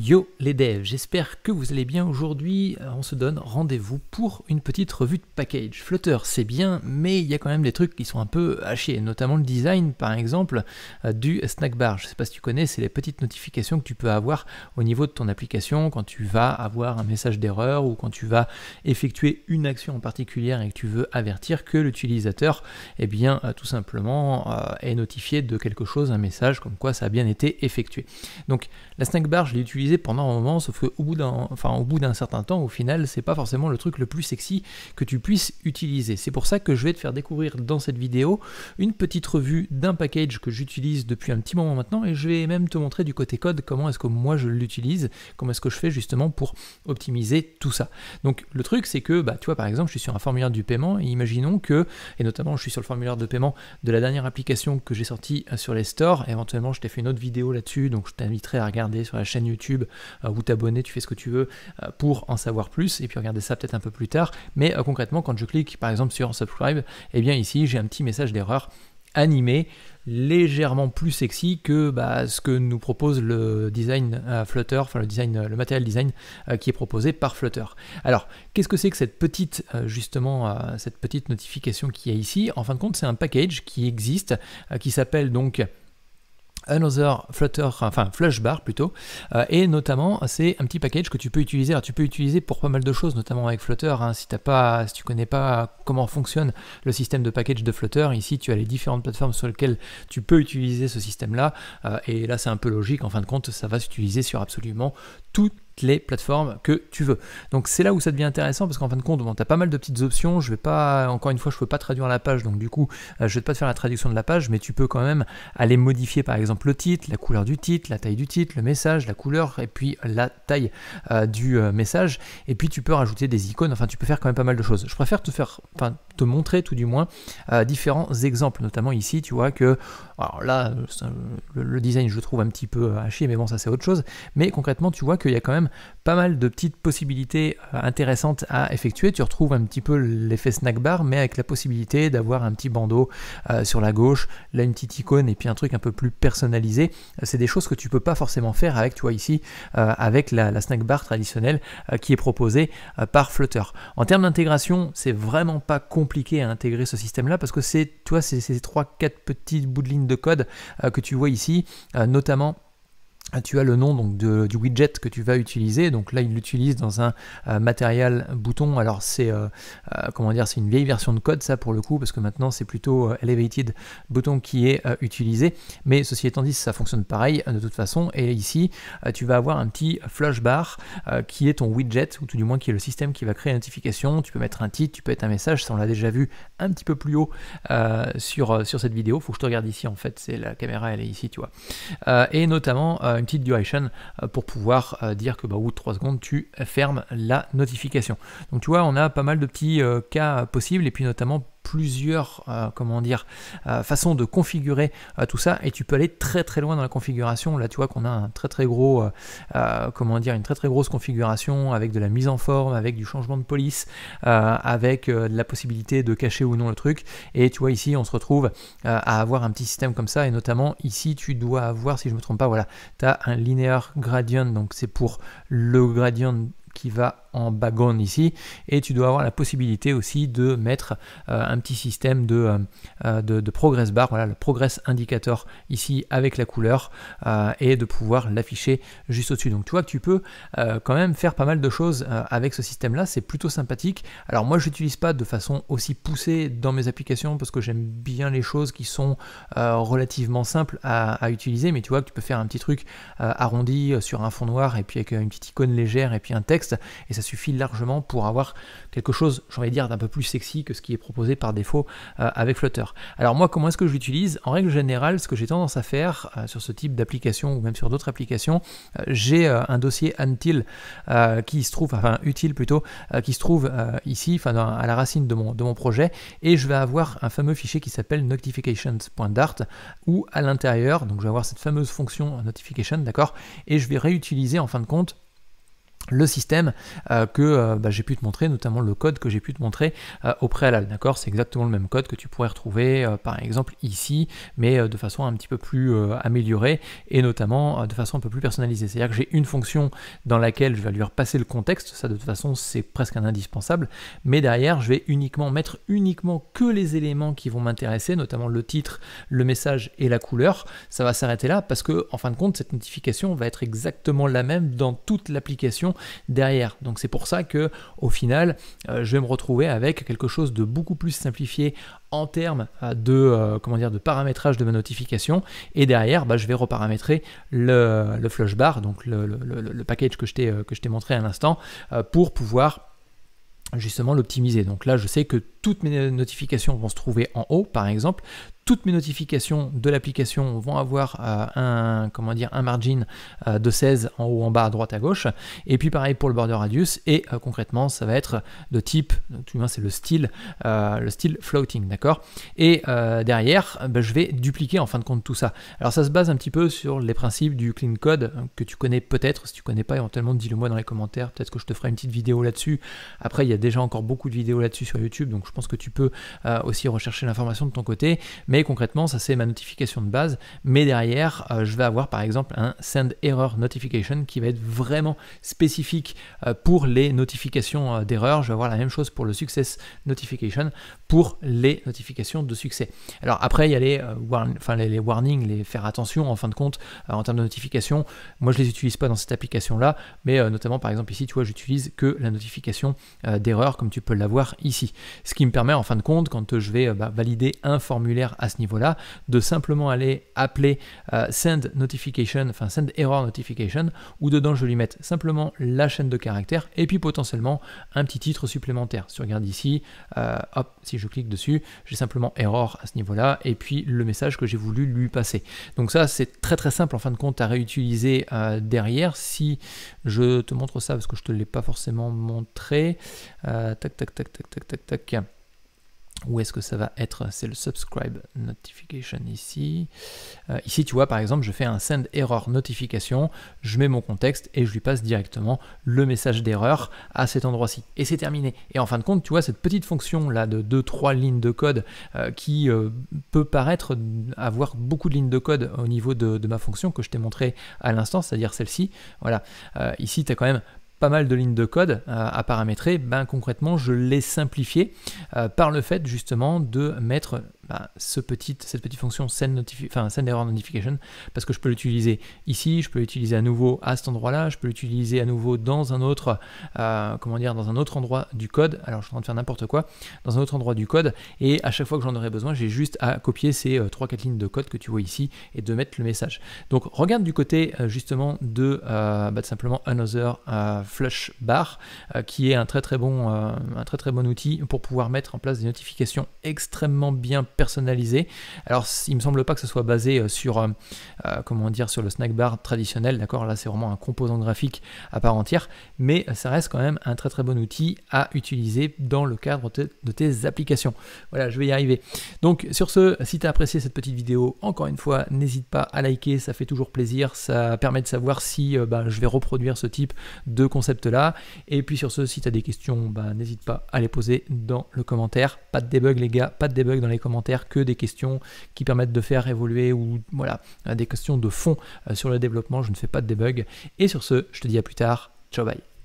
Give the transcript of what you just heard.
Yo les devs, j'espère que vous allez bien aujourd'hui. Euh, on se donne rendez-vous pour une petite revue de package. Flutter, c'est bien, mais il y a quand même des trucs qui sont un peu hachés, notamment le design par exemple euh, du snack bar. Je ne sais pas si tu connais, c'est les petites notifications que tu peux avoir au niveau de ton application quand tu vas avoir un message d'erreur ou quand tu vas effectuer une action en particulier et que tu veux avertir que l'utilisateur, est eh bien euh, tout simplement est notifié de quelque chose, un message comme quoi ça a bien été effectué. Donc la snack bar, je l'utilise pendant un moment, sauf qu'au bout d'un enfin, au bout d'un certain temps, au final, c'est pas forcément le truc le plus sexy que tu puisses utiliser. C'est pour ça que je vais te faire découvrir dans cette vidéo une petite revue d'un package que j'utilise depuis un petit moment maintenant et je vais même te montrer du côté code comment est-ce que moi je l'utilise, comment est-ce que je fais justement pour optimiser tout ça. Donc le truc c'est que, bah, tu vois par exemple, je suis sur un formulaire du paiement et imaginons que, et notamment je suis sur le formulaire de paiement de la dernière application que j'ai sorti euh, sur les stores, éventuellement je t'ai fait une autre vidéo là-dessus, donc je t'inviterai à regarder sur la chaîne YouTube ou euh, t'abonner, tu fais ce que tu veux euh, pour en savoir plus et puis regarder ça peut-être un peu plus tard. Mais euh, concrètement, quand je clique par exemple sur subscribe, eh bien ici j'ai un petit message d'erreur animé, légèrement plus sexy que bah, ce que nous propose le design Flutter, enfin le design, le matériel design qui est proposé par Flutter. Alors, qu'est-ce que c'est que cette petite, justement, cette petite notification qui a ici En fin de compte, c'est un package qui existe, qui s'appelle donc Another Flutter, enfin bar plutôt, euh, et notamment c'est un petit package que tu peux utiliser. tu peux utiliser pour pas mal de choses, notamment avec Flutter. Hein. si t'as pas, si tu connais pas comment fonctionne le système de package de Flutter, ici tu as les différentes plateformes sur lesquelles tu peux utiliser ce système-là. Euh, et là, c'est un peu logique. En fin de compte, ça va s'utiliser sur absolument toutes les plateformes que tu veux. Donc c'est là où ça devient intéressant parce qu'en fin de compte, tu as pas mal de petites options. Je vais pas, encore une fois, je peux pas traduire la page, donc du coup, je euh, je vais pas te faire la traduction de la page, mais tu peux quand même aller modifier par exemple le titre, la couleur du titre, la taille du titre, le message, la couleur et puis la taille euh, du euh, message. Et puis tu peux rajouter des icônes. Enfin, tu peux faire quand même pas mal de choses. Je préfère te faire, montrer tout du moins euh, différents exemples. Notamment ici, tu vois que, alors là, euh, le, design je trouve un petit peu haché, euh, mais bon, ça c'est autre chose. Mais concrètement, tu vois qu'il y a quand même pas mal de petites possibilités intéressantes à effectuer. Tu retrouves un petit peu l'effet snack bar, mais avec la possibilité d'avoir un petit bandeau sur la gauche, là une petite icône et puis un truc un peu plus personnalisé. C'est des choses que tu peux pas forcément faire avec, tu vois ici, avec la, snack bar traditionnelle qui est proposée par Flutter. En termes d'intégration, c'est vraiment pas compliqué à intégrer ce système-là parce que c'est, toi c'est ces trois quatre petites bouts de ligne de code euh, que tu vois ici, euh, notamment ah, tu as le nom donc du widget que tu vas utiliser. Donc là, il l'utilise dans un euh, matériel bouton. Alors c'est euh, euh, comment dire, c'est une vieille version de code ça pour le coup, parce que maintenant c'est plutôt elevated bouton qui est utilisé. Mais ceci étant dit, ça fonctionne pareil de toute façon. Et ici, tu vas avoir un petit flush bar qui est ton widget ou tout du moins qui est le système qui va créer une notification. Tu peux mettre un titre, tu peux mettre un message. Ça on l'a déjà vu un petit peu plus haut sur sur cette vidéo. Faut que je te regarde ici en fait. C'est la caméra, elle est ici, tu vois. et notamment une petite duration euh, pour pouvoir euh, dire que bah, au bout de 3 secondes, tu fermes la notification. Donc tu vois, on a pas mal de petits euh, cas possibles et puis notamment plusieurs euh, comment dire euh, façons de configurer euh, tout ça et tu peux aller très très loin dans la configuration là tu vois qu'on a un très très gros comment dire une très très grosse configuration avec de la mise en forme avec du changement de police avec la possibilité de cacher ou non le truc et tu vois ici on se retrouve à avoir un petit système comme ça et notamment ici tu dois avoir si je me trompe pas voilà tu as un linéaire gradient donc c'est pour le gradient qui va en background ici et tu dois avoir la possibilité aussi de mettre euh, un petit système euh, euh, de, de, progress bar, voilà le progress indicator ici avec la couleur et de pouvoir l'afficher juste au-dessus. Donc tu vois que tu peux quand même faire pas mal de choses avec ce système là, c'est plutôt sympathique. Alors moi je n'utilise pas de façon aussi poussée dans mes applications parce que j'aime bien les choses qui sont relativement simples à, utiliser, mais tu vois que tu peux faire un petit truc arrondi sur un fond noir et puis avec une petite icône légère et puis un texte et ça suffit largement pour avoir quelque chose, j'ai envie dire, d'un peu plus sexy que ce qui est proposé par défaut euh, avec Flutter. Alors moi, comment est-ce que je l'utilise En règle générale, ce que j'ai tendance à faire euh, sur ce type d'application ou même sur d'autres applications, euh, j'ai un dossier until qui se trouve, enfin utile plutôt, qui se trouve ici, enfin à la racine de mon, de mon projet, et je vais avoir un fameux fichier qui s'appelle notifications.dart où à l'intérieur, donc je vais avoir cette fameuse fonction notification, d'accord, et je vais réutiliser en fin de compte le système euh, que euh, bah, j'ai pu te montrer, notamment le code que j'ai pu te montrer euh, au préalable. D'accord C'est exactement le même code que tu pourrais retrouver par exemple ici, mais de façon un petit peu plus améliorée et notamment de façon un peu plus personnalisée. C'est-à-dire que j'ai une fonction dans laquelle je vais lui repasser le contexte, ça de toute façon c'est presque un indispensable, mais derrière je vais uniquement mettre uniquement que les éléments qui vont m'intéresser, notamment le titre, le message et la couleur. Ça va s'arrêter là parce que en fin de compte cette notification va être exactement la même dans toute l'application derrière. Donc c'est pour ça que au final, euh, je vais me retrouver avec quelque chose de beaucoup plus simplifié en termes euh, de, euh, comment dire, de paramétrage de ma notification. Et derrière, bah, je vais reparamétrer le, le flush bar, donc le, le, package que je t'ai montré à l'instant, pour pouvoir justement l'optimiser. Donc là, je sais que toutes mes notifications vont se trouver en haut, par exemple toutes mes notifications de l'application vont avoir euh, un, comment dire, un margin euh, de 16 en haut, en bas, à droite, à gauche. Et puis pareil pour le border radius. Et euh, concrètement, ça va être de type, tout c'est le style, le style floating, d'accord Et derrière, ben, je vais dupliquer en fin de compte tout ça. Alors ça se base un petit peu sur les principes du clean code hein, que tu connais peut-être. Si tu connais pas, éventuellement, dis-le moi dans les commentaires. Peut-être que je te ferai une petite vidéo là-dessus. Après, il y a déjà encore beaucoup de vidéos là-dessus sur YouTube, donc je pense que tu peux aussi rechercher l'information de ton côté. Mais concrètement, ça c'est ma notification de base, mais derrière, euh, je vais avoir par exemple un send error notification qui va être vraiment spécifique euh, pour les notifications euh, d'erreur. Je vais avoir la même chose pour le success notification, pour les notifications de succès. Alors après, il y a les, enfin, les, warnings, les faire attention en fin de compte en termes de notification. Moi, je les utilise pas dans cette application-là, mais notamment par exemple ici, tu vois, j'utilise que la notification d'erreur comme tu peux l'avoir ici. Ce qui me permet en fin de compte, quand je vais bah, valider un formulaire à ce niveau-là, de simplement aller appeler euh, send notification, enfin send error notification, où dedans je lui mette simplement la chaîne de caractères et puis potentiellement un petit titre supplémentaire. Si regarde ici, euh, hop, si je clique dessus, j'ai simplement error à ce niveau-là et puis le message que j'ai voulu lui passer. Donc ça, c'est très très simple en fin de compte à réutiliser euh, derrière. Si je te montre ça parce que je te l'ai pas forcément montré, tac tac tac tac tac tac tac où est-ce que ça va être C'est le subscribe notification ici. Euh, ici, tu vois, par exemple, je fais un send error notification, je mets mon contexte et je lui passe directement le message d'erreur à cet endroit-ci. Et c'est terminé. Et en fin de compte, tu vois, cette petite fonction-là de 2-3 lignes de code euh, qui euh, peut paraître avoir beaucoup de lignes de code au niveau de, de ma fonction que je t'ai montré à l'instant, c'est-à-dire celle-ci. Voilà, ici, tu as quand même pas mal de lignes de code euh, à paramétrer, ben concrètement je l'ai simplifié euh, par le fait justement de mettre bah, ce cette petite fonction send, enfin, send error notification parce que je peux l'utiliser ici, je peux l'utiliser à nouveau à cet endroit-là, je peux l'utiliser à nouveau dans un autre, euh, comment dire, dans un autre endroit du code. Alors je suis en train de faire n'importe quoi, dans un autre endroit du code et à chaque fois que j'en aurai besoin, j'ai juste à copier ces euh, trois, 3-4 lignes de code que tu vois ici et de mettre le message. Donc regarde du côté euh, justement bah, de, simplement another flush bar qui est un très très bon, un très très bon outil pour pouvoir mettre en place des notifications extrêmement bien personnalisé. Alors, il me semble pas que ce soit basé euh, sur, euh, euh, comment dire, sur le snack bar traditionnel, d'accord Là, c'est vraiment un composant graphique à part entière, mais ça reste quand même un très très bon outil à utiliser dans le cadre de tes applications. Voilà, je vais y arriver. Donc, sur ce, si tu as apprécié cette petite vidéo, encore une fois, n'hésite pas à liker, ça fait toujours plaisir, ça permet de savoir si bah, je vais reproduire ce type de concept-là. Et puis sur ce, si tu as des questions, bah, n'hésite pas à les poser dans le commentaire. Pas de débug, les gars, pas de débug dans les commentaires que des questions qui permettent de faire évoluer ou voilà, des questions de fond euh, sur le développement. Je ne fais pas de debug. Et sur ce, je te dis à plus tard. Ciao, bye.